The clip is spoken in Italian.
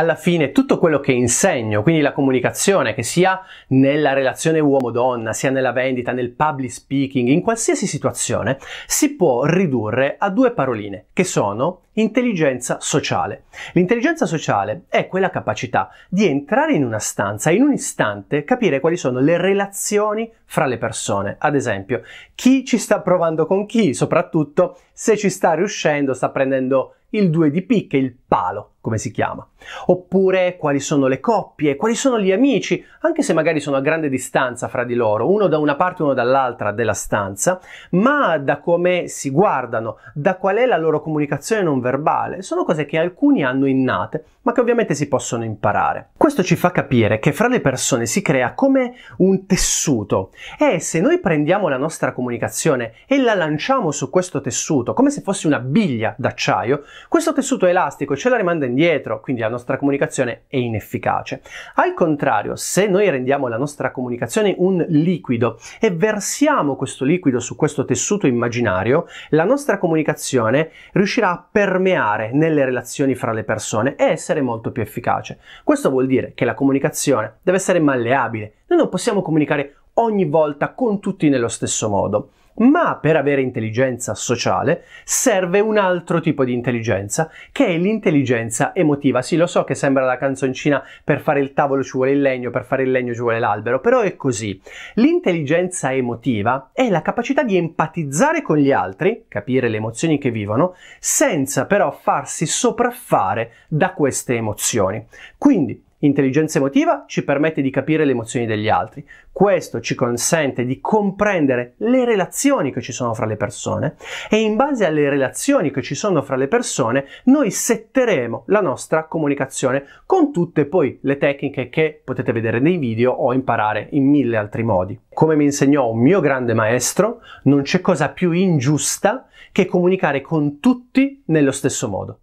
alla fine tutto quello che insegno, quindi la comunicazione, che sia nella relazione uomo-donna, sia nella vendita, nel public speaking, in qualsiasi situazione, si può ridurre a due paroline, che sono intelligenza sociale. L'intelligenza sociale è quella capacità di entrare in una stanza e in un istante capire quali sono le relazioni fra le persone, ad esempio chi ci sta provando con chi, soprattutto se ci sta riuscendo, sta prendendo il 2 di picche, il palo, come si chiama. Oppure quali sono le coppie, quali sono gli amici, anche se magari sono a grande distanza fra di loro, uno da una parte e uno dall'altra della stanza, ma da come si guardano, da qual è la loro comunicazione non verbale, sono cose che alcuni hanno innate, ma che ovviamente si possono imparare. Questo ci fa capire che fra le persone si crea come un tessuto e se noi prendiamo la nostra comunicazione e la lanciamo su questo tessuto, come se fosse una biglia d'acciaio, questo tessuto elastico ce la rimanda indietro, quindi la nostra comunicazione è inefficace. Al contrario, se noi rendiamo la nostra comunicazione un liquido e versiamo questo liquido su questo tessuto immaginario, la nostra comunicazione riuscirà a permeare nelle relazioni fra le persone e essere molto più efficace. Questo vuol dire che la comunicazione deve essere malleabile, noi non possiamo comunicare ogni volta con tutti nello stesso modo. Ma per avere intelligenza sociale serve un altro tipo di intelligenza, che è l'intelligenza emotiva. Sì, lo so che sembra la canzoncina per fare il tavolo ci vuole il legno, per fare il legno ci vuole l'albero, però è così. L'intelligenza emotiva è la capacità di empatizzare con gli altri, capire le emozioni che vivono, senza però farsi sopraffare da queste emozioni. Quindi, Intelligenza emotiva ci permette di capire le emozioni degli altri, questo ci consente di comprendere le relazioni che ci sono fra le persone e in base alle relazioni che ci sono fra le persone noi setteremo la nostra comunicazione con tutte poi le tecniche che potete vedere nei video o imparare in mille altri modi. Come mi insegnò un mio grande maestro, non c'è cosa più ingiusta che comunicare con tutti nello stesso modo.